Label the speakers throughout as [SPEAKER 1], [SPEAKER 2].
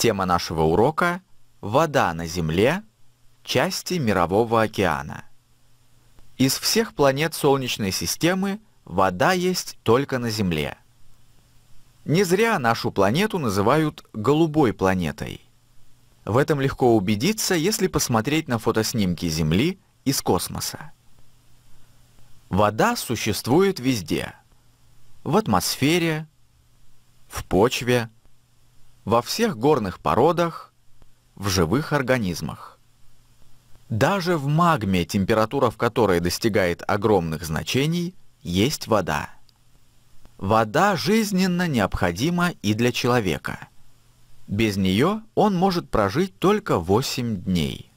[SPEAKER 1] Тема нашего урока – вода на Земле, части Мирового океана. Из всех планет Солнечной системы вода есть только на Земле. Не зря нашу планету называют «голубой планетой». В этом легко убедиться, если посмотреть на фотоснимки Земли из космоса. Вода существует везде. В атмосфере, в почве, во всех горных породах, в живых организмах. Даже в магме, температура в которой достигает огромных значений, есть вода. Вода жизненно необходима и для человека. Без нее он может прожить только 8 дней.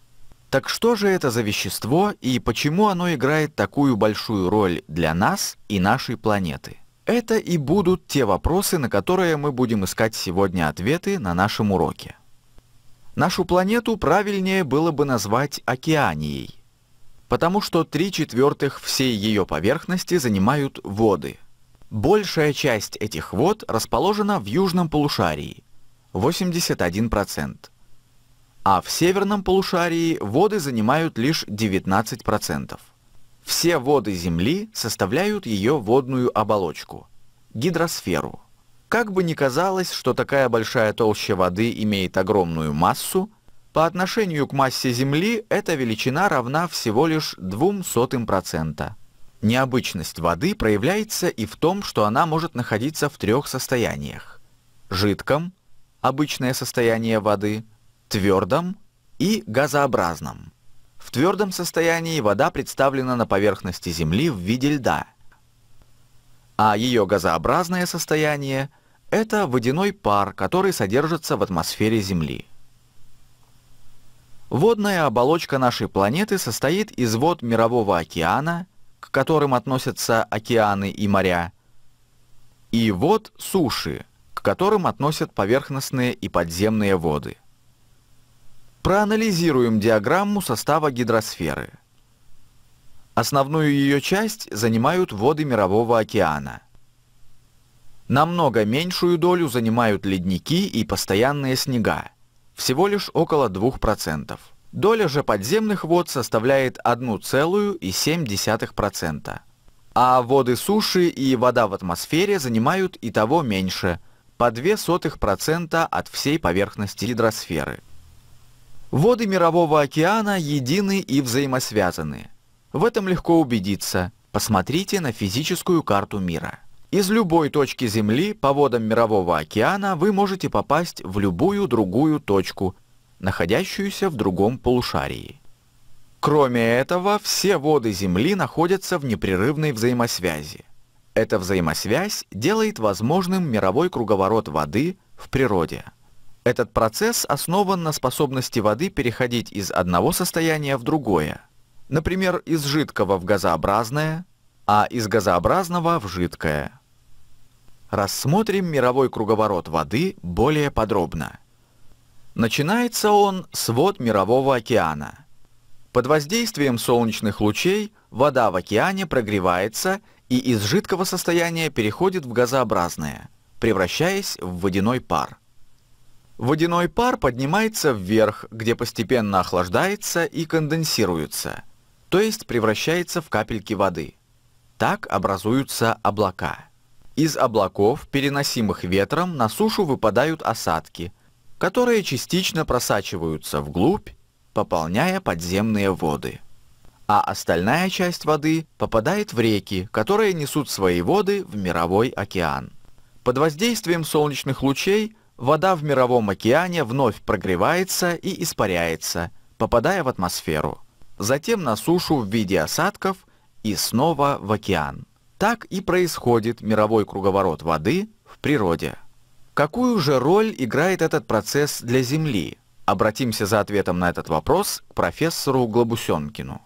[SPEAKER 1] Так что же это за вещество и почему оно играет такую большую роль для нас и нашей планеты? Это и будут те вопросы, на которые мы будем искать сегодня ответы на нашем уроке. Нашу планету правильнее было бы назвать океанией, потому что три четвертых всей ее поверхности занимают воды. Большая часть этих вод расположена в южном полушарии – 81%, а в северном полушарии воды занимают лишь 19%. Все воды Земли составляют ее водную оболочку – гидросферу. Как бы ни казалось, что такая большая толща воды имеет огромную массу, по отношению к массе Земли эта величина равна всего лишь 0,02%. Необычность воды проявляется и в том, что она может находиться в трех состояниях. Жидком – обычное состояние воды, твердом и газообразном. В твердом состоянии вода представлена на поверхности Земли в виде льда, а ее газообразное состояние – это водяной пар, который содержится в атмосфере Земли. Водная оболочка нашей планеты состоит из вод Мирового океана, к которым относятся океаны и моря, и вод суши, к которым относят поверхностные и подземные воды – Проанализируем диаграмму состава гидросферы. Основную ее часть занимают воды Мирового океана. Намного меньшую долю занимают ледники и постоянные снега, всего лишь около 2%. Доля же подземных вод составляет 1,7%. А воды суши и вода в атмосфере занимают и того меньше, по 0,02% от всей поверхности гидросферы. Воды Мирового океана едины и взаимосвязаны. В этом легко убедиться. Посмотрите на физическую карту мира. Из любой точки Земли по водам Мирового океана вы можете попасть в любую другую точку, находящуюся в другом полушарии. Кроме этого, все воды Земли находятся в непрерывной взаимосвязи. Эта взаимосвязь делает возможным мировой круговорот воды в природе. Этот процесс основан на способности воды переходить из одного состояния в другое. Например, из жидкого в газообразное, а из газообразного в жидкое. Рассмотрим мировой круговорот воды более подробно. Начинается он с вод Мирового океана. Под воздействием солнечных лучей вода в океане прогревается и из жидкого состояния переходит в газообразное, превращаясь в водяной пар. Водяной пар поднимается вверх, где постепенно охлаждается и конденсируется, то есть превращается в капельки воды. Так образуются облака. Из облаков, переносимых ветром, на сушу выпадают осадки, которые частично просачиваются вглубь, пополняя подземные воды. А остальная часть воды попадает в реки, которые несут свои воды в мировой океан. Под воздействием солнечных лучей – вода в Мировом океане вновь прогревается и испаряется, попадая в атмосферу. Затем на сушу в виде осадков и снова в океан. Так и происходит мировой круговорот воды в природе. Какую же роль играет этот процесс для Земли? Обратимся за ответом на этот вопрос к профессору Глобусенкину.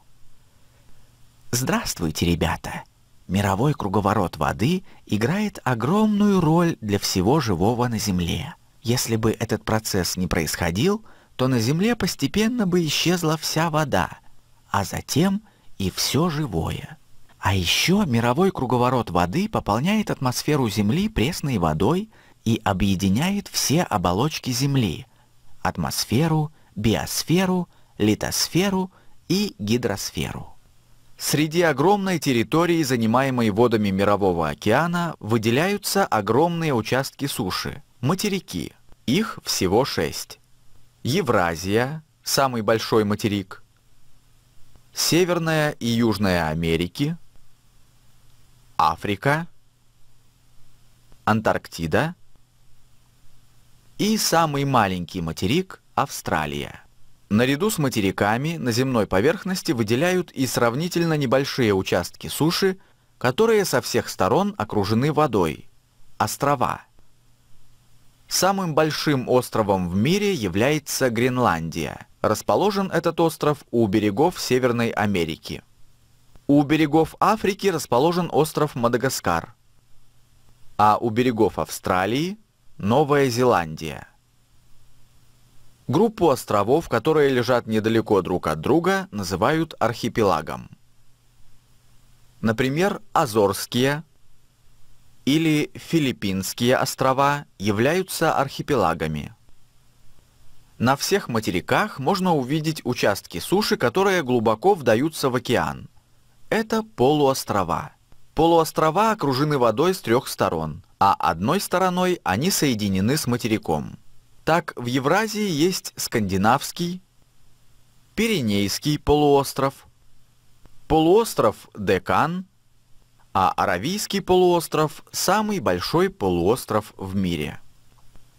[SPEAKER 1] Здравствуйте, ребята! Мировой круговорот воды играет огромную роль для всего живого на Земле. Если бы этот процесс не происходил, то на Земле постепенно бы исчезла вся вода, а затем и все живое. А еще мировой круговорот воды пополняет атмосферу Земли пресной водой и объединяет все оболочки Земли – атмосферу, биосферу, литосферу и гидросферу. Среди огромной территории, занимаемой водами Мирового океана, выделяются огромные участки суши – материки. Их всего шесть. Евразия – самый большой материк. Северная и Южная Америки. Африка. Антарктида. И самый маленький материк – Австралия. Наряду с материками на земной поверхности выделяют и сравнительно небольшие участки суши, которые со всех сторон окружены водой – острова. Самым большим островом в мире является Гренландия. Расположен этот остров у берегов Северной Америки. У берегов Африки расположен остров Мадагаскар, а у берегов Австралии – Новая Зеландия. Группу островов, которые лежат недалеко друг от друга, называют архипелагом. Например, Азорские или Филиппинские острова являются архипелагами. На всех материках можно увидеть участки суши, которые глубоко вдаются в океан. Это полуострова. Полуострова окружены водой с трех сторон, а одной стороной они соединены с материком. Так, в Евразии есть Скандинавский, Пиренейский полуостров, полуостров Декан, а Аравийский полуостров – самый большой полуостров в мире.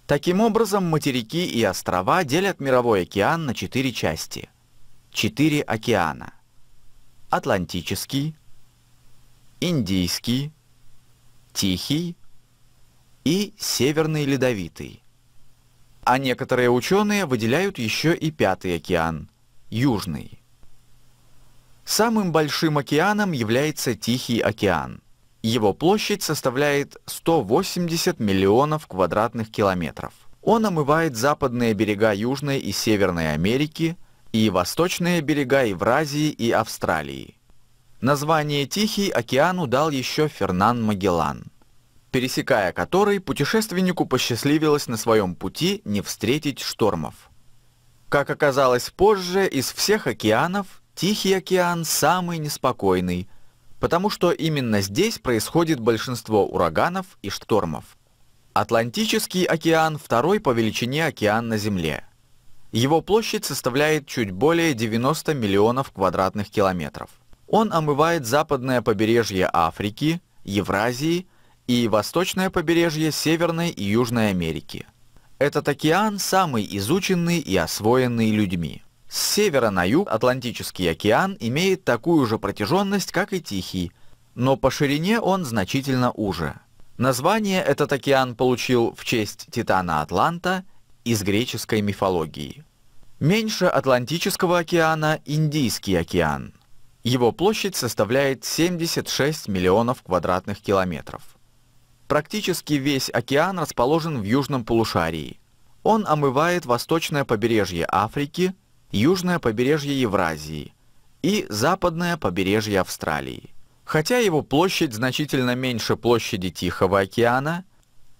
[SPEAKER 1] Таким образом, материки и острова делят мировой океан на четыре части. Четыре океана. Атлантический, Индийский, Тихий и Северный Ледовитый – а некоторые ученые выделяют еще и пятый океан – Южный. Самым большим океаном является Тихий океан. Его площадь составляет 180 миллионов квадратных километров. Он омывает западные берега Южной и Северной Америки и восточные берега Евразии и Австралии. Название «Тихий» океану дал еще Фернан Магеллан – пересекая который путешественнику посчастливилось на своем пути не встретить штормов. Как оказалось позже, из всех океанов Тихий океан самый неспокойный, потому что именно здесь происходит большинство ураганов и штормов. Атлантический океан второй по величине океан на Земле. Его площадь составляет чуть более 90 миллионов квадратных километров. Он омывает западное побережье Африки, Евразии – и восточное побережье Северной и Южной Америки. Этот океан самый изученный и освоенный людьми. С севера на юг Атлантический океан имеет такую же протяженность, как и Тихий, но по ширине он значительно уже. Название этот океан получил в честь Титана Атланта из греческой мифологии. Меньше Атлантического океана – Индийский океан. Его площадь составляет 76 миллионов квадратных километров. Практически весь океан расположен в южном полушарии. Он омывает восточное побережье Африки, южное побережье Евразии и западное побережье Австралии. Хотя его площадь значительно меньше площади Тихого океана,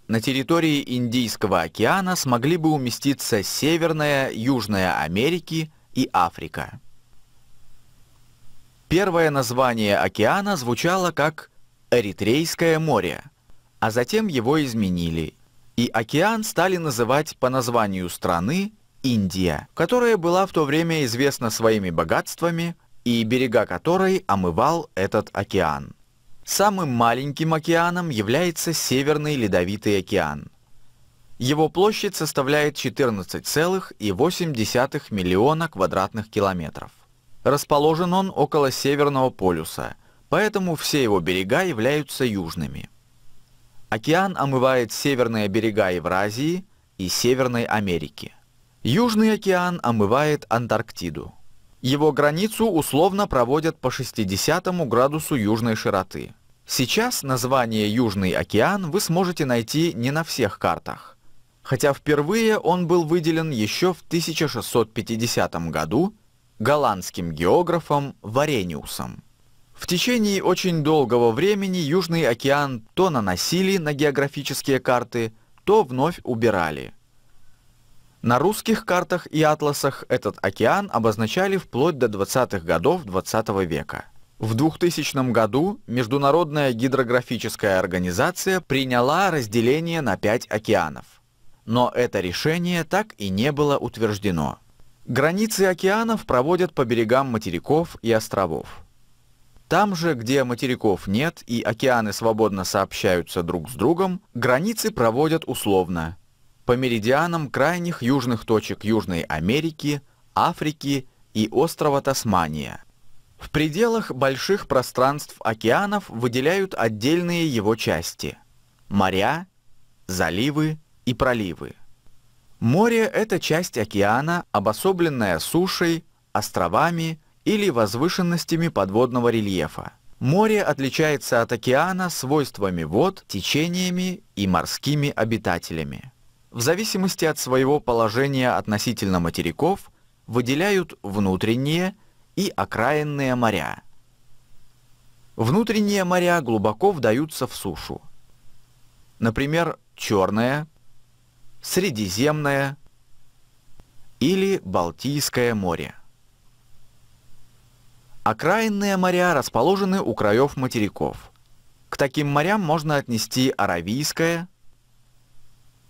[SPEAKER 1] на территории Индийского океана смогли бы уместиться Северная, Южная Америки и Африка. Первое название океана звучало как «Эритрейское море», а затем его изменили, и океан стали называть по названию страны Индия, которая была в то время известна своими богатствами и берега которой омывал этот океан. Самым маленьким океаном является Северный Ледовитый океан. Его площадь составляет 14,8 миллиона квадратных километров. Расположен он около Северного полюса, поэтому все его берега являются южными. Океан омывает северные берега Евразии и Северной Америки. Южный океан омывает Антарктиду. Его границу условно проводят по 60 градусу южной широты. Сейчас название Южный океан вы сможете найти не на всех картах. Хотя впервые он был выделен еще в 1650 году голландским географом Варениусом. В течение очень долгого времени Южный океан то наносили на географические карты, то вновь убирали. На русских картах и атласах этот океан обозначали вплоть до 20-х годов 20 -го века. В 2000 году Международная гидрографическая организация приняла разделение на пять океанов. Но это решение так и не было утверждено. Границы океанов проводят по берегам материков и островов. Там же, где материков нет и океаны свободно сообщаются друг с другом, границы проводят условно. По меридианам крайних южных точек Южной Америки, Африки и острова Тасмания. В пределах больших пространств океанов выделяют отдельные его части – моря, заливы и проливы. Море – это часть океана, обособленная сушей, островами – или возвышенностями подводного рельефа. Море отличается от океана свойствами вод, течениями и морскими обитателями. В зависимости от своего положения относительно материков выделяют внутренние и окраинные моря. Внутренние моря глубоко вдаются в сушу. Например, Черное, Средиземное или Балтийское море. Окраинные моря расположены у краев материков. К таким морям можно отнести Аравийское,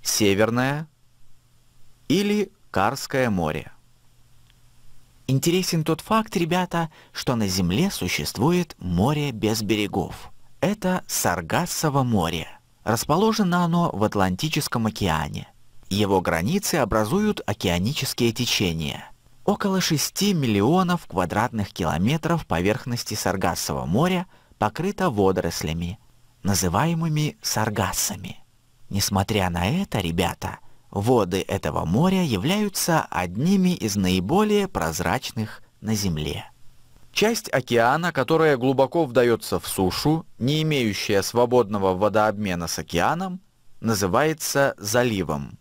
[SPEAKER 1] Северное или Карское море. Интересен тот факт, ребята, что на Земле существует море без берегов. Это Саргассово море. Расположено оно в Атлантическом океане. Его границы образуют океанические течения – Около 6 миллионов квадратных километров поверхности Саргассового моря покрыто водорослями, называемыми саргассами. Несмотря на это, ребята, воды этого моря являются одними из наиболее прозрачных на Земле. Часть океана, которая глубоко вдается в сушу, не имеющая свободного водообмена с океаном, называется заливом.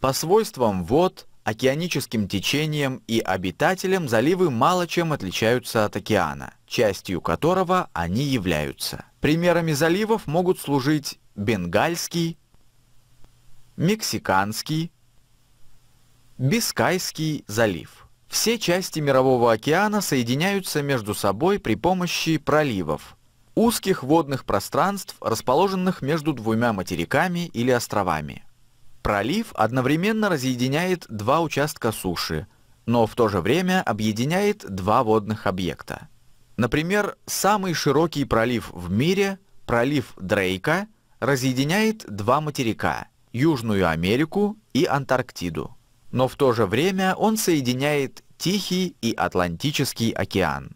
[SPEAKER 1] По свойствам вод Океаническим течением и обитателям заливы мало чем отличаются от океана, частью которого они являются. Примерами заливов могут служить Бенгальский, Мексиканский, Бискайский залив. Все части Мирового океана соединяются между собой при помощи проливов, узких водных пространств, расположенных между двумя материками или островами. Пролив одновременно разъединяет два участка суши, но в то же время объединяет два водных объекта. Например, самый широкий пролив в мире, пролив Дрейка, разъединяет два материка – Южную Америку и Антарктиду. Но в то же время он соединяет Тихий и Атлантический океан.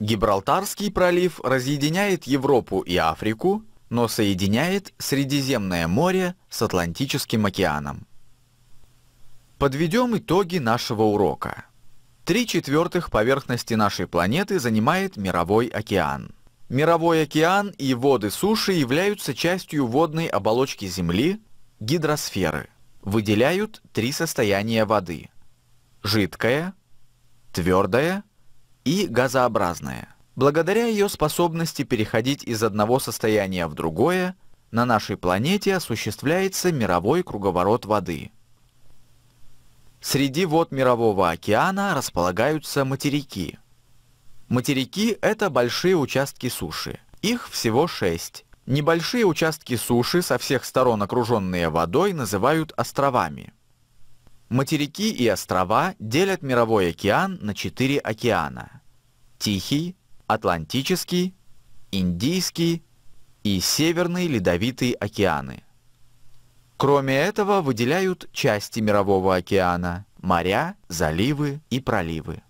[SPEAKER 1] Гибралтарский пролив разъединяет Европу и Африку – но соединяет Средиземное море с Атлантическим океаном. Подведем итоги нашего урока. Три четвертых поверхности нашей планеты занимает Мировой океан. Мировой океан и воды суши являются частью водной оболочки Земли, гидросферы. Выделяют три состояния воды – жидкое, твердое и газообразное. Благодаря ее способности переходить из одного состояния в другое, на нашей планете осуществляется мировой круговорот воды. Среди вод Мирового океана располагаются материки. Материки – это большие участки суши. Их всего шесть. Небольшие участки суши, со всех сторон окруженные водой, называют островами. Материки и острова делят Мировой океан на четыре океана. Тихий, Атлантический, Индийский и Северный Ледовитый океаны. Кроме этого выделяют части Мирового океана, моря, заливы и проливы.